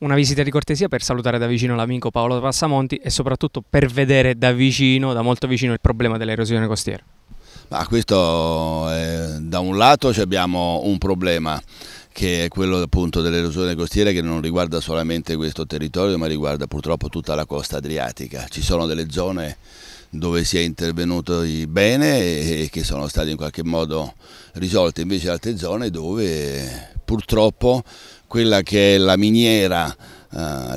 una visita di cortesia per salutare da vicino l'amico Paolo Passamonti e soprattutto per vedere da vicino, da molto vicino, il problema dell'erosione costiera. Ma questo è, eh, da un lato abbiamo un problema che è quello appunto dell'erosione costiera che non riguarda solamente questo territorio ma riguarda purtroppo tutta la costa adriatica. Ci sono delle zone dove si è intervenuto bene e che sono state in qualche modo risolte, invece altre zone dove purtroppo quella che è la miniera, eh,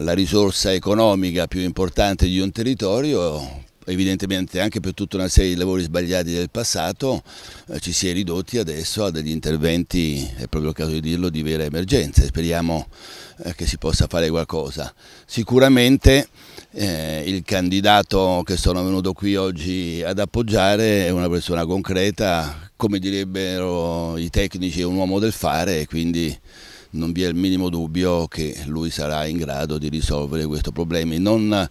la risorsa economica più importante di un territorio, evidentemente anche per tutta una serie di lavori sbagliati del passato eh, ci si è ridotti adesso a degli interventi, è proprio il caso di dirlo, di vera emergenza. Speriamo eh, che si possa fare qualcosa. Sicuramente eh, il candidato che sono venuto qui oggi ad appoggiare è una persona concreta, come direbbero i tecnici è un uomo del fare e quindi non vi è il minimo dubbio che lui sarà in grado di risolvere questo problema, non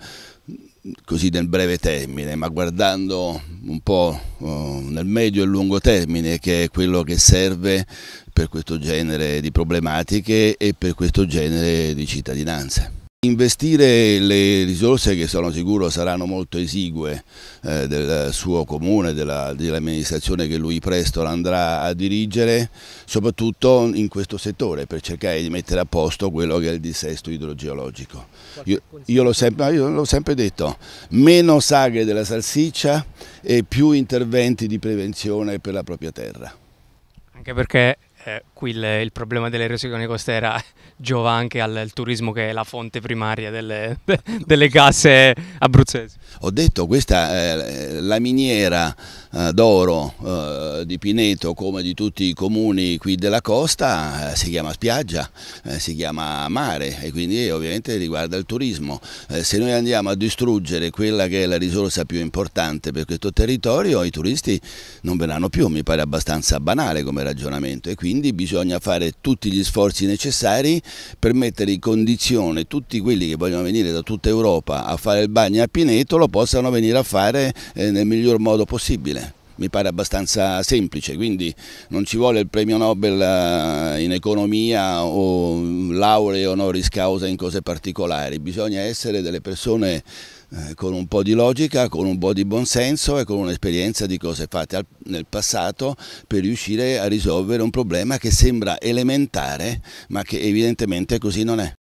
così nel breve termine, ma guardando un po' eh, nel medio e lungo termine che è quello che serve per questo genere di problematiche e per questo genere di cittadinanze. Investire le risorse che sono sicuro saranno molto esigue eh, del suo comune, dell'amministrazione dell che lui presto andrà a dirigere, soprattutto in questo settore per cercare di mettere a posto quello che è il dissesto idrogeologico. Io, io l'ho sempre, sempre, detto, meno saghe della salsiccia e più interventi di prevenzione per la propria terra. Anche perché eh, qui il, il problema dell'erosione costiera giova anche al, al, turismo che è la fonte primaria delle, de, delle casse abruzzesi. Ho detto questa è eh, la miniera eh, d'oro eh, di Pineto come di tutti i comuni qui della costa si chiama spiaggia, si chiama mare e quindi ovviamente riguarda il turismo. se noi andiamo a distruggere quella che è la risorsa più importante per questo territorio i turisti non verranno più, mi pare abbastanza banale come ragionamento e quindi bisogna bisogna fare tutti gli sforzi necessari per mettere in condizione tutti quelli che vogliono venire da tutta Europa a fare il bagno a Pineto lo possano venire a fare eh, nel miglior modo possibile mi pare abbastanza semplice, quindi non ci vuole il premio Nobel eh, in economia o lauree honoris causa in cose particolari, bisogna essere delle persone eh, con un po' di logica, con un po' di buonsenso e con un'esperienza di cose fatte nel passato per riuscire a risolvere un problema che sembra elementare ma che evidentemente così non è.